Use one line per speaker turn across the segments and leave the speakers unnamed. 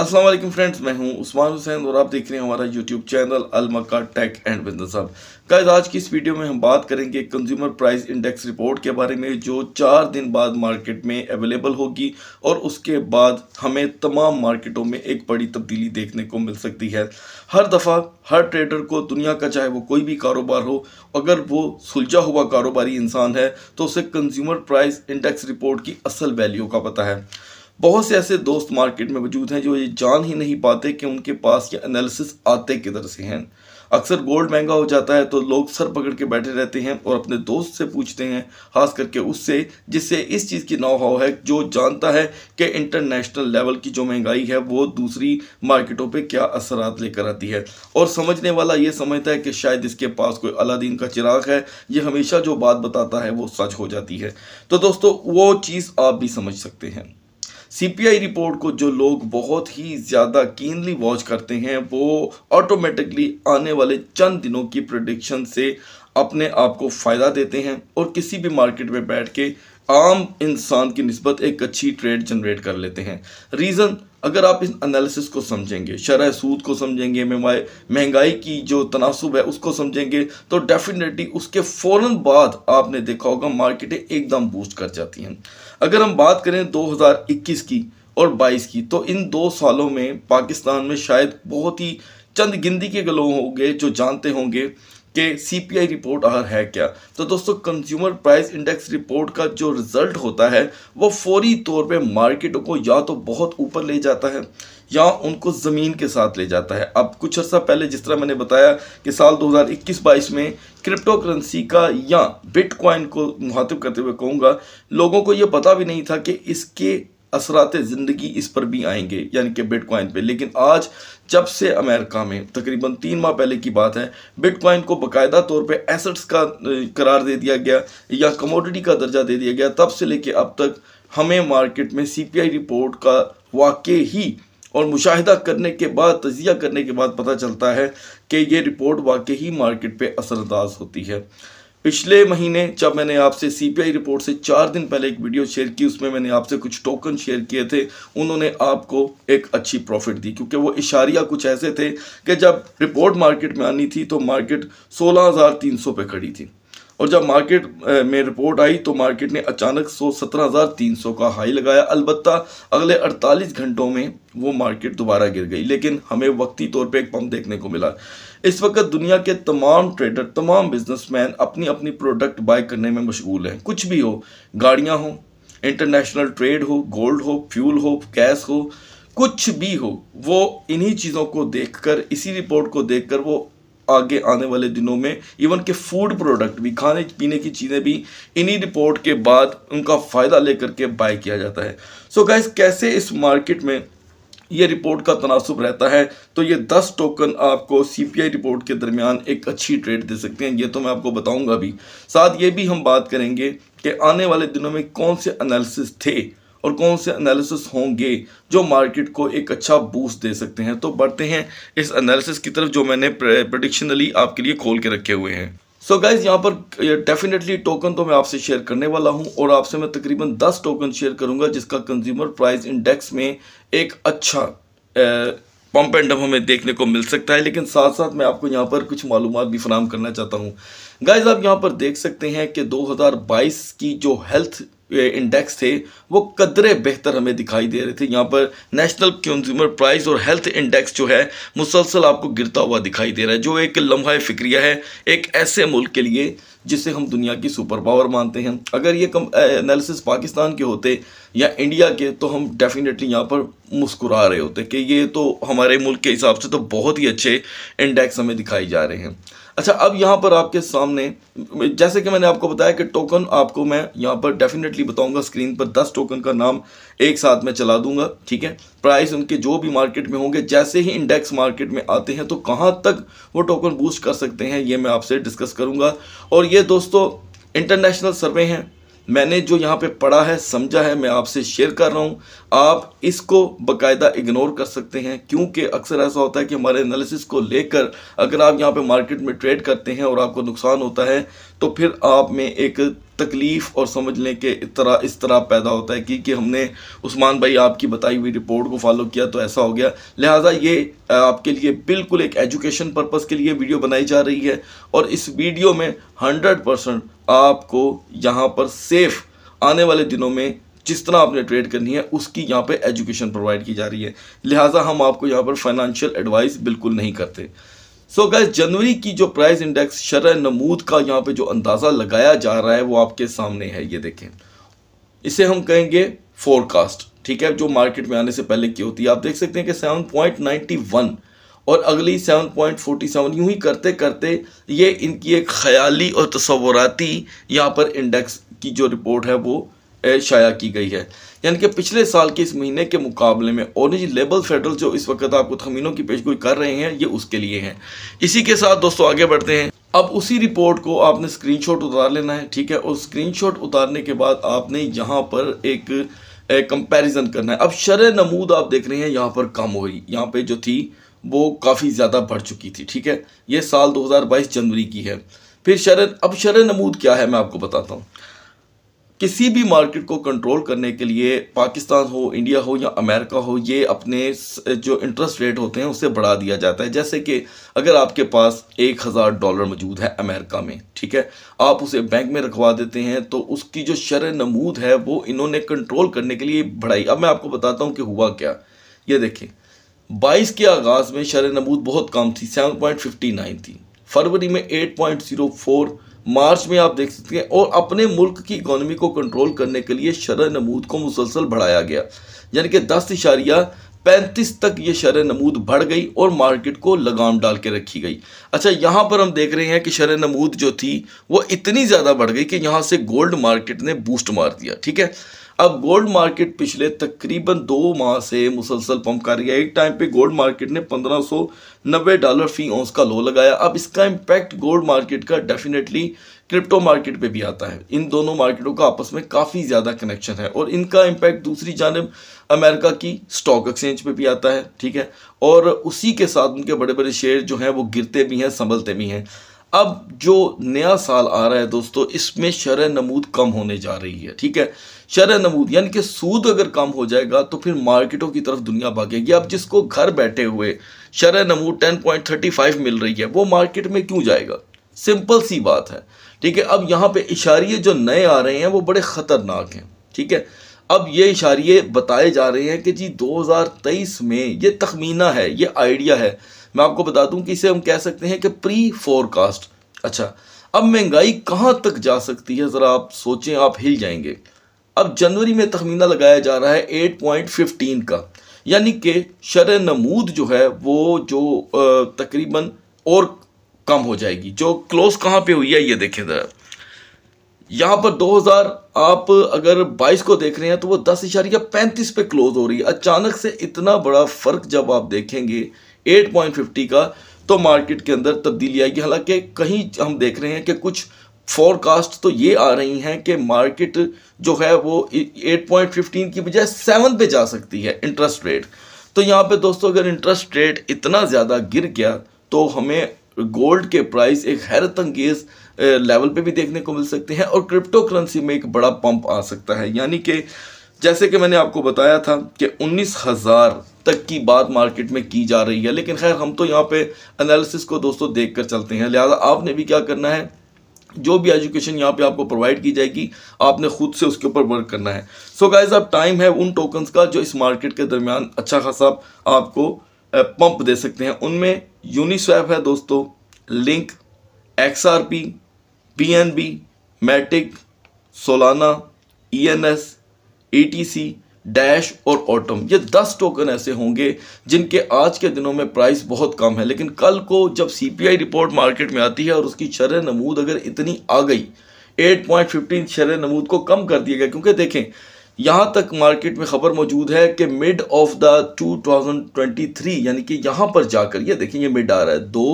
Aslam friends मैं हूं उस्मान हुसैन और आप देख रहे हैं हमारा यूट्यूब चैनल अलमक़ा tech and business hub guys आज की इस वीडियो में हम बात करेंगे कंज्यूमर प्राइस इंडेक्स रिपोर्ट के बारे में जो चार दिन बाद मार्केट में अवेलेबल होगी और उसके बाद हमें तमाम मार्केटों में एक बड़ी तब्दीली देखने को मिल सकती है हर दफ़ा हर ट्रेडर को दुनिया का चाहे वो कोई भी कारोबार हो अगर वो सुलझा हुआ कारोबारी इंसान है तो उसे कंज्यूमर प्राइस इंडेक्स रिपोर्ट की असल वैल्यू का पता है बहुत से ऐसे दोस्त मार्केट में मौजूद हैं जो ये जान ही नहीं पाते कि उनके पास ये एनालिसिस आते किधर से हैं अक्सर गोल्ड महंगा हो जाता है तो लोग सर पकड़ के बैठे रहते हैं और अपने दोस्त से पूछते हैं खास करके उससे जिससे इस चीज़ की नाव हाव है जो जानता है कि इंटरनेशनल लेवल की जो महंगाई है वो दूसरी मार्केटों पे क्या असरात लेकर आती है और समझने वाला ये समझता है कि शायद इसके पास कोई अलादीन का चिराग है ये हमेशा जो बात बताता है वो सच हो जाती है तो दोस्तों वो चीज़ आप भी समझ सकते हैं सीपीआई रिपोर्ट को जो लोग बहुत ही ज़्यादा कीनली वॉच करते हैं वो ऑटोमेटिकली आने वाले चंद दिनों की प्रडिक्शन से अपने आप को फ़ायदा देते हैं और किसी भी मार्केट में बैठ के आम इंसान की नस्बत एक अच्छी ट्रेड जनरेट कर लेते हैं रीज़न अगर आप इस एनालिसिस को समझेंगे शरह सूद को समझेंगे महंगाई की जो तनासब है उसको समझेंगे तो डेफिनेटली उसके फ़ौर बाद आपने देखा होगा मार्केटें एकदम बूस्ट कर जाती हैं अगर हम बात करें 2021 की और 22 की तो इन दो सालों में पाकिस्तान में शायद बहुत ही चंद गिनती के लोग होंगे जो जानते होंगे कि सीपीआई रिपोर्ट आर है क्या तो दोस्तों कंज्यूमर प्राइस इंडेक्स रिपोर्ट का जो रिज़ल्ट होता है वो फौरी तौर पे मार्केटों को या तो बहुत ऊपर ले जाता है या उनको ज़मीन के साथ ले जाता है अब कुछ अर्सा पहले जिस तरह मैंने बताया कि साल 2021-22 में क्रिप्टो करेंसी का या बिटकॉइन को मुहातब करते हुए कहूँगा लोगों को ये पता भी नहीं था कि इसके असरात ज़िंदगी इस पर भी आएंगे यानी कि बिटकॉइन पे लेकिन आज जब से अमेरिका में तकरीबन तीन माह पहले की बात है बिटकॉइन को बकायदा तौर पे एसेट्स का करार दे दिया गया या कमोडिटी का दर्जा दे दिया गया तब से लेके अब तक हमें मार्केट में सीपीआई रिपोर्ट का वाकई ही और मुशाहिदा करने के बाद तजिया करने के बाद पता चलता है कि ये रिपोर्ट वाकई ही मार्केट पे असरअंदाज होती है पिछले महीने जब मैंने आपसे सीपीआई रिपोर्ट से चार दिन पहले एक वीडियो शेयर की उसमें मैंने आपसे कुछ टोकन शेयर किए थे उन्होंने आपको एक अच्छी प्रॉफिट दी क्योंकि वो इशारिया कुछ ऐसे थे कि जब रिपोर्ट मार्केट में आनी थी तो मार्केट 16,300 पे खड़ी थी और जब मार्केट में रिपोर्ट आई तो मार्केट ने अचानक सौ सत्रह हज़ार तीन सौ का हाई लगाया अलबत् अगले अड़तालीस घंटों में वो मार्केट दोबारा गिर गई लेकिन हमें वक्ती तौर पे एक पंप देखने को मिला इस वक्त दुनिया के तमाम ट्रेडर तमाम बिजनेसमैन अपनी अपनी प्रोडक्ट बाय करने में मशगूल हैं कुछ भी हो गाड़ियाँ हों इंटरनेशनल ट्रेड हो गोल्ड हो फ्यूल हो गैस हो कुछ भी हो वो इन्हीं चीज़ों को देखकर इसी रिपोर्ट को देखकर वो आगे आने वाले दिनों में इवन के फूड प्रोडक्ट भी खाने पीने की चीज़ें भी इन्हीं रिपोर्ट के बाद उनका फ़ायदा लेकर के बाय किया जाता है सो so गैस कैसे इस मार्केट में ये रिपोर्ट का तनासब रहता है तो ये दस टोकन आपको सीपीआई रिपोर्ट के दरमियान एक अच्छी ट्रेड दे सकते हैं ये तो मैं आपको बताऊंगा भी साथ ये भी हम बात करेंगे कि आने वाले दिनों में कौन से एनालिसिस थे और कौन से एनालिसिस होंगे जो मार्केट को एक अच्छा बूस्ट दे सकते हैं तो बढ़ते हैं इस एनालिसिस की तरफ जो मैंने प्रडिक्शनली आपके लिए खोल के रखे हुए हैं सो so गाइज यहाँ पर डेफिनेटली टोकन तो मैं आपसे शेयर करने वाला हूँ और आपसे मैं तकरीबन 10 टोकन शेयर करूँगा जिसका कंज्यूमर प्राइस इंडेक्स में एक अच्छा पम्प एंड डम हमें देखने को मिल सकता है लेकिन साथ साथ मैं आपको यहाँ पर कुछ मालूम भी फराम करना चाहता हूँ गाइज आप यहाँ पर देख सकते हैं कि 2022 की जो हेल्थ इंडेक्स थे वो कदरे बेहतर हमें दिखाई दे रहे थे यहाँ पर नेशनल कंज्यूमर प्राइस और हेल्थ इंडेक्स जो है मुसलसल आपको गिरता हुआ दिखाई दे रहा है जो एक लम्हा फिक्रिया है एक ऐसे मुल्क के लिए जिसे हम दुनिया की सुपर पावर मानते हैं अगर ये कम एनालिसिस पाकिस्तान के होते या इंडिया के तो हम डेफिनेटली यहाँ पर मुस्कुरा रहे होते कि ये तो हमारे मुल्क के हिसाब से तो बहुत ही अच्छे इंडेक्स हमें दिखाई जा रहे हैं अच्छा अब यहाँ पर आपके सामने जैसे कि मैंने आपको बताया कि टोकन आपको मैं यहाँ पर डेफिनेटली बताऊंगा स्क्रीन पर दस टोकन का नाम एक साथ में चला दूंगा ठीक है प्राइस उनके जो भी मार्केट में होंगे जैसे ही इंडेक्स मार्केट में आते हैं तो कहाँ तक वो टोकन बूस्ट कर सकते हैं ये मैं आपसे डिस्कस करूँगा और ये दोस्तों इंटरनेशनल सर्वे हैं मैंने जो यहाँ पे पढ़ा है समझा है मैं आपसे शेयर कर रहा हूँ आप इसको बकायदा इग्नोर कर सकते हैं क्योंकि अक्सर ऐसा होता है कि हमारे एनालिसिस को लेकर अगर आप यहाँ पे मार्केट में ट्रेड करते हैं और आपको नुकसान होता है तो फिर आप में एक तकलीफ़ और समझ लें कि इस तरह इस तरह पैदा होता है कि कि हमने उस्मान भाई आपकी बताई हुई रिपोर्ट को फॉलो किया तो ऐसा हो गया लिहाजा ये आपके लिए बिल्कुल एक एजुकेशन पर्पज़ के लिए वीडियो बनाई जा रही है और इस वीडियो में हंड्रेड परसेंट आपको यहाँ पर सेफ़ आने वाले दिनों में जिस तरह आपने ट्रेड करनी है उसकी यहाँ पर एजुकेशन प्रोवाइड की जा रही है लिहाजा हम आपको यहाँ पर फाइनेंशियल एडवाइस बिल्कुल नहीं करते सो so गैस जनवरी की जो प्राइस इंडेक्स शरह नमूद का यहाँ पे जो अंदाज़ा लगाया जा रहा है वो आपके सामने है ये देखें इसे हम कहेंगे फोरकास्ट ठीक है जो मार्केट में आने से पहले की होती है आप देख सकते हैं कि सेवन पॉइंट नाइन्टी वन और अगली सेवन पॉइंट फोर्टी सेवन यूँ ही करते करते ये इनकी एक ख्याली और तस्वुराती यहाँ पर इंडेक्स की जो रिपोर्ट है वो शाया की गई है यानी कि पिछले साल के इस महीने के मुकाबले में ऑरेंज लेबल फेडरल जो इस वक्त आपको थमीनों की पेशगोई कर रहे हैं ये उसके लिए हैं इसी के साथ दोस्तों आगे बढ़ते हैं अब उसी रिपोर्ट को आपने स्क्रीनशॉट उतार लेना है ठीक है और स्क्रीनशॉट उतारने के बाद आपने यहाँ पर एक कंपैरिजन करना है अब शर नमूद आप देख रहे हैं यहाँ पर कम हो रही यहाँ पे जो थी वो काफ़ी ज़्यादा बढ़ चुकी थी ठीक है ये साल 2022 जनवरी की है फिर शर अब शर नमूद क्या है मैं आपको बताता हूँ किसी भी मार्केट को कंट्रोल करने के लिए पाकिस्तान हो इंडिया हो या अमेरिका हो ये अपने जो इंटरेस्ट रेट होते हैं उसे बढ़ा दिया जाता है जैसे कि अगर आपके पास एक हज़ार डॉलर मौजूद है अमेरिका में ठीक है आप उसे बैंक में रखवा देते हैं तो उसकी जो शर नमूद है वो इन्होंने कंट्रोल करने के लिए बढ़ाई अब मैं आपको बताता हूँ कि हुआ क्या ये देखें बाईस के आगाज़ में शर नमूद बहुत कम थी सेवन पॉइंट फिफ्टी नाइन थी फरवरी में eight point zero four March में आप देख सकते हैं और अपने मुल्क की इकोनॉमी को कंट्रोल करने के लिए शरह नमूद को मुसलसल बढ़ाया गया यानी कि दस इशारिया पैंतीस तक ये शर नमूद बढ़ गई और मार्केट को लगाम डाल के रखी गई अच्छा यहाँ पर हम देख रहे हैं कि शर नमूद जो थी वो इतनी ज़्यादा बढ़ गई कि यहाँ से गोल्ड मार्केट ने बूस्ट मार दिया ठीक है अब गोल्ड मार्केट पिछले तकरीबन दो माह से मुसलसल पंप कर रही है एक टाइम पे गोल्ड मार्केट ने 1590 डॉलर फी ओंस का लो लगाया अब इसका इम्पैक्ट गोल्ड मार्केट का डेफिनेटली क्रिप्टो मार्केट पे भी आता है इन दोनों मार्केटों का आपस में काफ़ी ज़्यादा कनेक्शन है और इनका इम्पैक्ट दूसरी जानब अमेरिका की स्टॉक एक्सचेंज पे भी आता है ठीक है और उसी के साथ उनके बड़े बड़े शेयर जो हैं वो गिरते भी हैं संभलते भी हैं अब जो नया साल आ रहा है दोस्तों इसमें शर नमूद कम होने जा रही है ठीक है शर नमूद यानी कि सूद अगर कम हो जाएगा तो फिर मार्केटों की तरफ दुनिया भागेगी अब जिसको घर बैठे हुए शर नमूद टेन पॉइंट थर्टी फाइव मिल रही है वो मार्केट में क्यों जाएगा सिंपल सी बात है ठीक है अब यहाँ पे इशारे जो नए आ रहे हैं वो बड़े ख़तरनाक हैं ठीक है अब ये इशारे बताए जा रहे हैं कि जी दो में ये तखमीना है ये आइडिया है मैं आपको बता दूं कि इसे हम कह सकते हैं कि प्री फोरकास्ट अच्छा अब महंगाई कहाँ तक जा सकती है ज़रा आप सोचें आप हिल जाएंगे अब जनवरी में तखमीना लगाया जा रहा है 8.15 का यानी कि शर नमूद जो है वो जो तकरीबन और कम हो जाएगी जो क्लोज कहाँ पर हुई है ये देखें ज़रा यहाँ पर 2000 आप अगर 22 को देख रहे हैं तो वो दस इशारिया पैंतीस पे क्लोज हो रही है अचानक से इतना बड़ा फ़र्क जब आप देखेंगे एट पॉइंट फिफ्टी का तो मार्केट के अंदर तब्दीली आएगी हालांकि कहीं हम देख रहे हैं कि कुछ फॉरकास्ट तो ये आ रही हैं कि मार्केट जो है वो 8.15 की बजाय सेवन पे जा सकती है इंटरेस्ट रेट तो यहाँ पे दोस्तों अगर इंटरेस्ट रेट इतना ज़्यादा गिर गया तो हमें गोल्ड के प्राइस एक हैरत अंगेज लेवल पे भी देखने को मिल सकते हैं और क्रिप्टो करेंसी में एक बड़ा पंप आ सकता है यानी कि जैसे कि मैंने आपको बताया था कि उन्नीस हज़ार तक की बात मार्केट में की जा रही है लेकिन खैर हम तो यहाँ पे एनालिसिस को दोस्तों देख कर चलते हैं लिहाजा आपने भी क्या करना है जो भी एजुकेशन यहाँ पे आपको प्रोवाइड की जाएगी आपने खुद से उसके ऊपर वर्क करना है सो so गाइज अब टाइम है उन टोकन्स का जो इस मार्केट के दरमियान अच्छा खासा आपको पंप दे सकते हैं उनमें यूनिस्वैप है दोस्तों Link X R P B N B Matic Solana E N S A T C Dash और ऑटम ये दस टोकन ऐसे होंगे जिनके आज के दिनों में प्राइस बहुत कम है लेकिन कल को जब सीपीआई रिपोर्ट मार्केट में आती है और उसकी शरह नमूद अगर इतनी आ गई 8.15 शर नमूद को कम कर दिया गया क्योंकि देखें यहाँ तक मार्केट में खबर मौजूद है कि मिड ऑफ द 2023 यानी कि यहाँ पर जाकर ये देखें ये मिड आ रहा है दो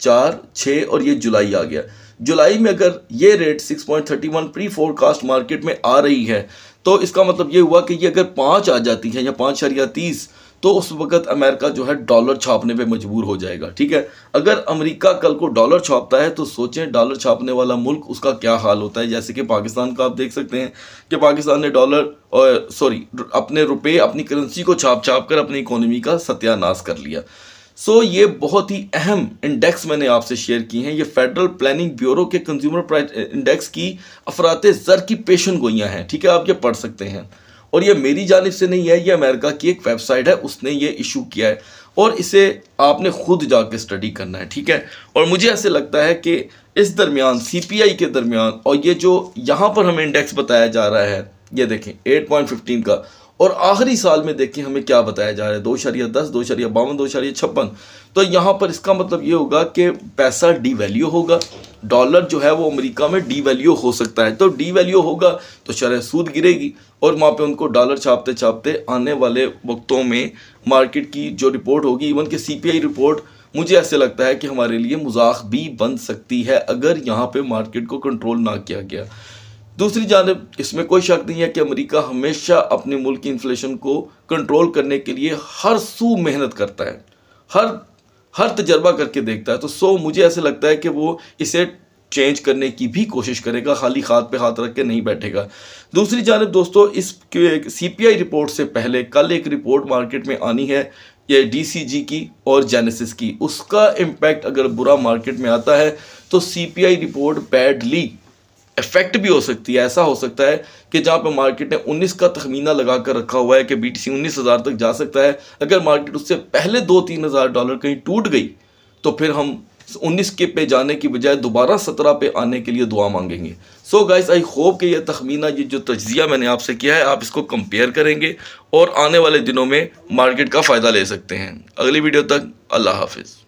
चार छः और ये जुलाई आ गया जुलाई में अगर ये रेट 6.31 प्री फोरकास्ट मार्केट में आ रही है तो इसका मतलब ये हुआ कि ये अगर पाँच आ जाती है या पाँच या तीस तो उस वक्त अमेरिका जो है डॉलर छापने पे मजबूर हो जाएगा ठीक है अगर अमेरिका कल को डॉलर छापता है तो सोचें डॉलर छापने वाला मुल्क उसका क्या हाल होता है जैसे कि पाकिस्तान का आप देख सकते हैं कि पाकिस्तान ने डॉलर सॉरी अपने रुपए अपनी करेंसी को छाप छाप कर अपनी इकोनॉमी का सत्यानाश कर लिया सो so, ये बहुत ही अहम इंडेक्स मैंने आपसे शेयर की हैं ये फेडरल प्लानिंग ब्यूरो के कंज्यूमर प्राइस इंडेक्स की अफरात ज़र की पेशन गोइयाँ हैं ठीक है आप ये पढ़ सकते हैं और ये मेरी जानब से नहीं है ये अमेरिका की एक वेबसाइट है उसने ये इशू किया है और इसे आपने खुद जाके स्टडी करना है ठीक है और मुझे ऐसे लगता है कि इस दरमियान सी पी आई के दरमियान और ये जो यहाँ पर हमें इंडेक्स बताया जा रहा है ये देखें एट पॉइंट फिफ्टीन का और आखिरी साल में देखें हमें क्या बताया जा रहा है दो शरिया दस दो शरिया बावन दो शरिया छप्पन तो यहाँ पर इसका मतलब ये होगा कि पैसा डी वैल्यू होगा डॉलर जो है वो अमेरिका में डी वैल्यू हो सकता है तो डी वैल्यू होगा तो शरह सूद गिरेगी और वहाँ पे उनको डॉलर छापते छापते आने वाले वक्तों में मार्केट की जो रिपोर्ट होगी इवन कि सी रिपोर्ट मुझे ऐसे लगता है कि हमारे लिए मजाक भी बन सकती है अगर यहाँ पर मार्केट को कंट्रोल ना किया गया दूसरी जानब इसमें कोई शक नहीं है कि अमेरिका हमेशा अपने मुल्क की इन्फ्लेशन को कंट्रोल करने के लिए हर सू मेहनत करता है हर हर तजर्बा करके देखता है तो सो मुझे ऐसे लगता है कि वो इसे चेंज करने की भी कोशिश करेगा खाली हाथ पे हाथ रख के नहीं बैठेगा दूसरी जानब दोस्तों इस सी पी आई रिपोर्ट से पहले कल एक रिपोर्ट मार्केट में आनी है ये डी सी जी की और जेनेसिस की उसका इम्पैक्ट अगर बुरा मार्केट में आता है तो C P I report badly effect भी हो सकती है ऐसा हो सकता है कि जहाँ पर मार्केट ने 19 का तखमीना लगा कर रखा हुआ है कि बी टी उन्नीस हज़ार तक जा सकता है अगर मार्केट उससे पहले दो तीन हज़ार डॉलर कहीं टूट गई तो फिर हम 19 के पे जाने की बजाय दोबारा 17 पे आने के लिए दुआ मांगेंगे सो गाइस आई होप कि यह तखमीना ये जो तजिया मैंने आपसे किया है आप इसको कंपेयर करेंगे और आने वाले दिनों में मार्केट का फ़ायदा ले सकते हैं अगली वीडियो तक अल्लाह हाफिज़